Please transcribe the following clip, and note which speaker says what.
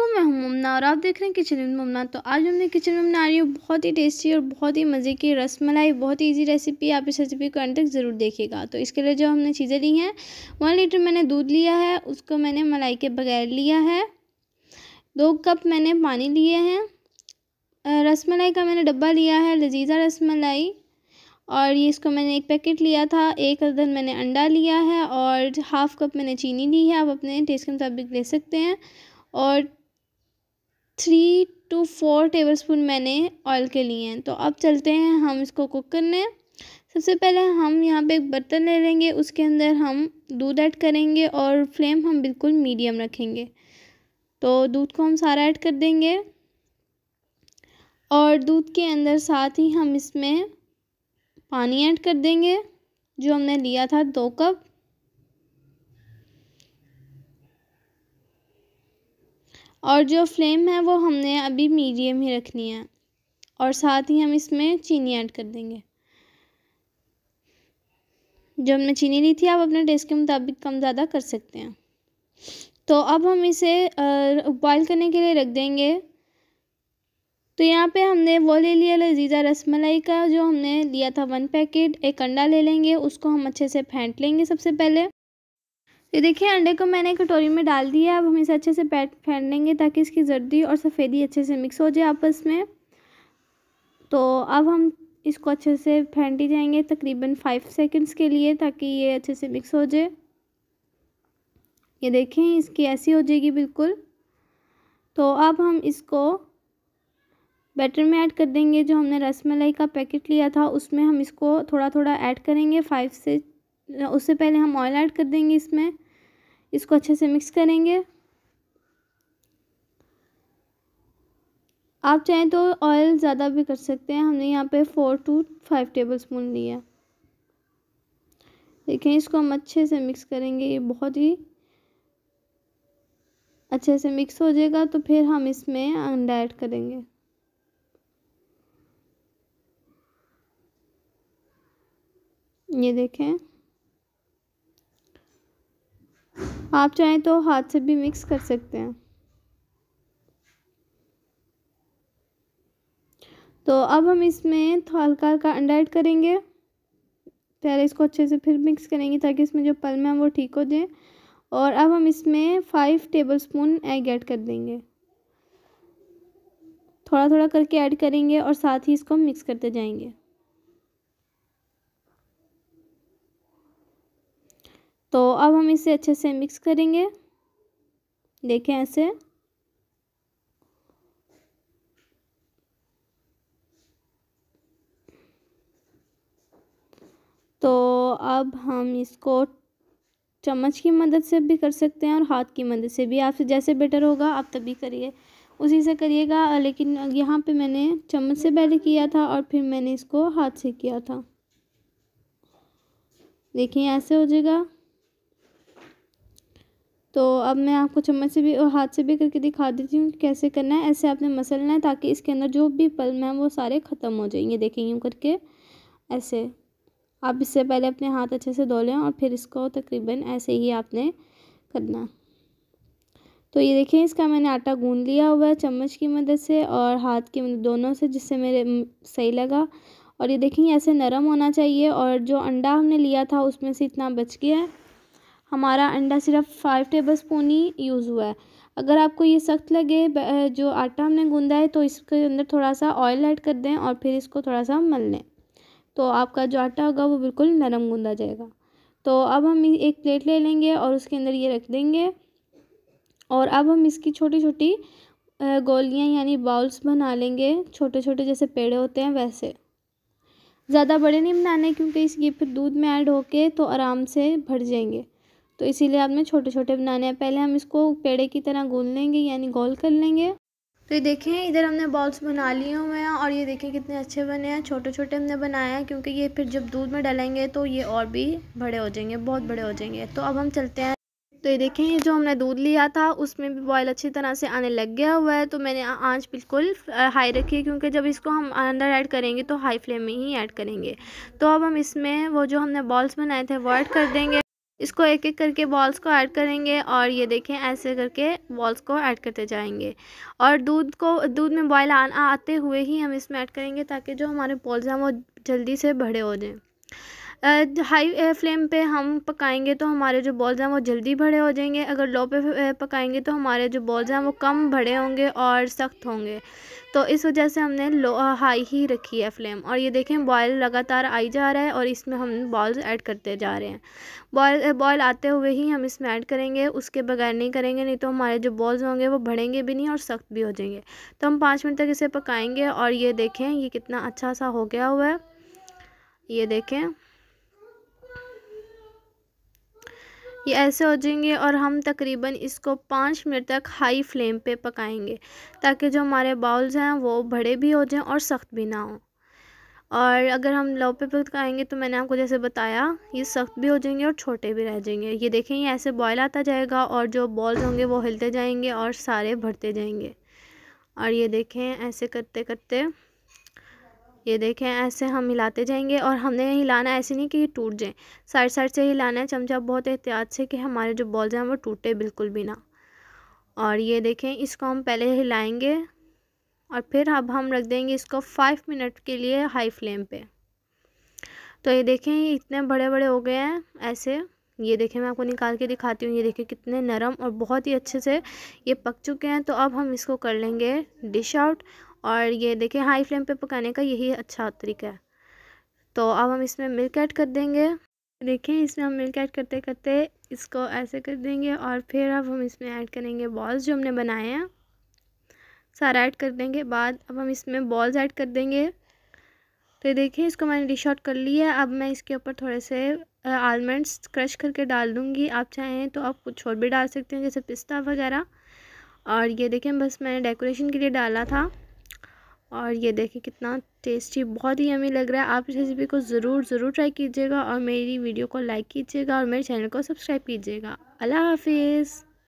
Speaker 1: अल्लाम मैं हूं मुमना और आप देख रहे हैं किचन में मुमना तो आज हमने किचन में बना रही हूँ बहुत ही टेस्टी और बहुत ही मज़े की रस मलाई बहुत ही ईजी रेसिपी आप इस रेसिपी को अंत तक ज़रूर देखिएगा तो इसके लिए जो हमने चीज़ें ली हैं वन लीटर मैंने दूध लिया है उसको मैंने मलाई के बगैर लिया है दो कप मैंने पानी लिए हैं रस मलाई का मैंने डब्बा लिया है लजीज़ा रस मलाई और ये इसको मैंने एक पैकेट लिया था एक अदद मैंने अंडा लिया है और हाफ़ कप मैंने चीनी ली है आप अपने टेस्ट के मुताबिक ले सकते हैं और three two four tablespoon मैंने ऑयल के लिए हैं तो अब चलते हैं हम इसको कुक करने सबसे पहले हम यहाँ पे एक बर्तन ले लेंगे उसके अंदर हम दूध ऐड करेंगे और फ्लेम हम बिल्कुल मीडियम रखेंगे तो दूध को हम सारा ऐड कर देंगे और दूध के अंदर साथ ही हम इसमें पानी ऐड कर देंगे जो हमने लिया था दो कप और जो फ्लेम है वो हमने अभी मीडियम ही रखनी है और साथ ही हम इसमें चीनी ऐड कर देंगे जो हमने चीनी ली थी आप अपने टेस्ट के मुताबिक कम ज़्यादा कर सकते हैं तो अब हम इसे बॉयल करने के लिए रख देंगे तो यहाँ पे हमने वो ले लिया लजीज़ा रसमलाई का जो हमने लिया था वन पैकेट एक अंडा ले लेंगे उसको हम अच्छे से फेंट लेंगे सबसे पहले ये देखिए अंडे को मैंने कटोरी में डाल दिया अब हम इसे अच्छे से पैट फेंट लेंगे ताकि इसकी जर्दी और सफ़ेदी अच्छे से मिक्स हो जाए आपस में तो अब हम इसको अच्छे से फेंटी जाएंगे तकरीबन फाइव सेकंड्स के लिए ताकि ये अच्छे से मिक्स हो जाए ये देखें इसकी ऐसी हो जाएगी बिल्कुल तो अब हम इसको बैटर में ऐड कर देंगे जो हमने रस मलाई का पैकेट लिया था उसमें हम इसको थोड़ा थोड़ा ऐड करेंगे फाइव से उससे पहले हम ऑयल ऐड कर देंगे इसमें इसको अच्छे से मिक्स करेंगे आप चाहें तो ऑयल ज़्यादा भी कर सकते हैं हमने यहाँ पे four two five tablespoon लिया देखें इसको हम अच्छे से मिक्स करेंगे ये बहुत ही अच्छे से मिक्स हो जाएगा तो फिर हम इसमें अंडा ऐड करेंगे ये देखें आप चाहें तो हाथ से भी मिक्स कर सकते हैं तो अब हम इसमें हल्का हल्का अंडा ऐड करेंगे पहले इसको अच्छे से फिर मिक्स करेंगे ताकि इसमें जो पल है वो ठीक हो जाए और अब हम इसमें five tablespoon egg add कर देंगे थोड़ा थोड़ा करके ऐड करेंगे और साथ ही इसको मिक्स करते जाएंगे तो अब हम इसे अच्छे से मिक्स करेंगे देखें ऐसे तो अब हम इसको चम्मच की मदद से भी कर सकते हैं और हाथ की मदद से भी आपसे जैसे बेटर होगा आप तभी करिए उसी से करिएगा लेकिन यहाँ पे मैंने चम्मच से पहले किया था और फिर मैंने इसको हाथ से किया था देखिए ऐसे हो जाएगा तो अब मैं आपको चम्मच से भी और हाथ से भी करके दिखा देती हूँ कैसे करना है ऐसे आपने मसलना है ताकि इसके अंदर जो भी पल हैं वो सारे ख़त्म हो जाएंगे देखें यूँ करके ऐसे आप इससे पहले अपने हाथ अच्छे से धो लें और फिर इसको तकरीबन ऐसे ही आपने करना तो ये देखें इसका मैंने आटा गून लिया हुआ है चम्मच की मदद से और हाथ की मदद दोनों से जिससे मेरे सही लगा और ये देखें ऐसे नरम होना चाहिए और जो अंडा हमने लिया था उसमें से इतना बच गया है हमारा अंडा सिर्फ फाइव टेबल स्पून ही यूज़ हुआ है अगर आपको ये सख्त लगे जो आटा हमने गूंदा है तो इसके अंदर थोड़ा सा ऑयल ऐड कर दें और फिर इसको थोड़ा सा मल लें तो आपका जो आटा होगा वो बिल्कुल नरम गूंदा जाएगा तो अब हम एक प्लेट ले लेंगे और उसके अंदर ये रख देंगे और अब हम इसकी छोटी छोटी गोलियाँ यानी बाउल्स बना लेंगे छोटे छोटे जैसे पेड़े होते हैं वैसे ज़्यादा बड़े नहीं बनाने क्योंकि इसकी फिर दूध में ऐड होके तो आराम से भर जाएंगे तो इसीलिए आपने छोटे छोटे बनाने हैं पहले हम इसको पेड़े की तरह गूंद लेंगे यानी गोल कर लेंगे तो ये देखें इधर हमने बॉल्स बना लिए हुए हैं और ये देखें कितने अच्छे बने हैं छोटे छोटे हमने बनाए हैं क्योंकि ये फिर जब दूध में डालेंगे तो ये और भी बड़े हो जाएंगे बहुत बड़े हो जाएंगे तो अब हम चलते हैं तो ये देखें ये जो हमने दूध लिया था उसमें भी बॉयल अच्छी तरह से आने लग गया हुआ है तो मैंने आंच बिल्कुल हाई रखी है क्योंकि जब इसको हम अंदर ऐड करेंगे तो हाई फ्लेम में ही ऐड करेंगे तो अब हम इसमें वो जो हमने बॉल्स बनाए थे वो ऐड कर देंगे इसको एक एक करके बॉल्स को ऐड करेंगे और ये देखें ऐसे करके बॉल्स को ऐड करते जाएंगे और दूध को दूध में बॉयल आते हुए ही हम इसमें ऐड करेंगे ताकि जो हमारे बॉल्स हैं वो जल्दी से बड़े हो जाएँ हाई फ्लेम पे हम पकाएंगे तो हमारे जो बॉल्स हैं वो जल्दी भड़े हो जाएंगे अगर लो पे पकाएंगे तो हमारे जो बॉल्स हैं वो कम भड़े होंगे और सख्त होंगे तो इस वजह से हमने लो हाई ही रखी है फ्लेम और ये देखें बॉयल लगातार आई जा रहा है और इसमें हम बॉल्स ऐड करते जा रहे हैं बॉयल बॉयल आते हुए ही हम इसमें ऐड करेंगे उसके बगैर नहीं करेंगे नहीं तो हमारे जो बॉल्स होंगे वो बढ़ेंगे भी नहीं और सख्त भी हो जाएंगे तो हम पाँच मिनट तक इसे पकाएँगे और ये देखें ये कितना अच्छा सा हो गया हुआ है ये देखें ये ऐसे हो जाएंगे और हम तकरीबन इसको पाँच मिनट तक हाई फ्लेम पे पकाएंगे ताकि जो हमारे बाउल्स हैं वो बड़े भी हो जाएं और सख्त भी ना हो और अगर हम लो पे पकाएंगे तो मैंने आपको जैसे बताया ये सख्त भी हो जाएंगे और छोटे भी रह जाएंगे ये देखें ये ऐसे बॉयल आता जाएगा और जो बॉल्स होंगे वो हिलते जाएंगे और सारे भरते जाएंगे और ये देखें ऐसे करते करते ये देखें ऐसे हम हिलाते जाएंगे और हमने हिलाना ऐसे नहीं कि ये टूट जाए साइड साइड से हिलाना है चमचा बहुत एहतियात से कि हमारे जो बॉल्स हैं वो टूटे बिल्कुल भी ना और ये देखें इसको हम पहले हिलाएंगे और फिर अब हम रख देंगे इसको फाइव मिनट के लिए हाई फ्लेम पे तो ये देखें ये इतने बड़े बड़े हो गए हैं ऐसे ये देखें मैं आपको निकाल के दिखाती हूँ ये देखें कितने नरम और बहुत ही अच्छे से ये पक चुके हैं तो अब हम इसको कर लेंगे डिश आउट और ये देखें हाई फ्लेम पे पकाने का यही अच्छा तरीका है तो अब हम इसमें मिल्क ऐड कर देंगे देखें इसमें हम मिल्क ऐड करते करते इसको ऐसे कर देंगे और फिर अब हम इसमें ऐड करेंगे बॉल्स जो हमने बनाए हैं सारा ऐड कर देंगे बाद अब हम इसमें बॉल्स ऐड कर देंगे तो देखिए इसको मैंने डिश आउट कर लिया है अब मैं इसके ऊपर थोड़े से आलमंड्स क्रश करके डाल दूँगी आप चाहें तो आप कुछ और भी डाल सकते हैं जैसे पिस्ता वगैरह और ये देखें बस मैंने डेकोरेशन के लिए डाला था और ये देखें कितना टेस्टी बहुत ही अमी लग रहा है आप इस रेसिपी को ज़रूर ज़रूर ट्राई कीजिएगा और मेरी वीडियो को लाइक कीजिएगा और मेरे चैनल को सब्सक्राइब कीजिएगा अल्लाह हाफिज़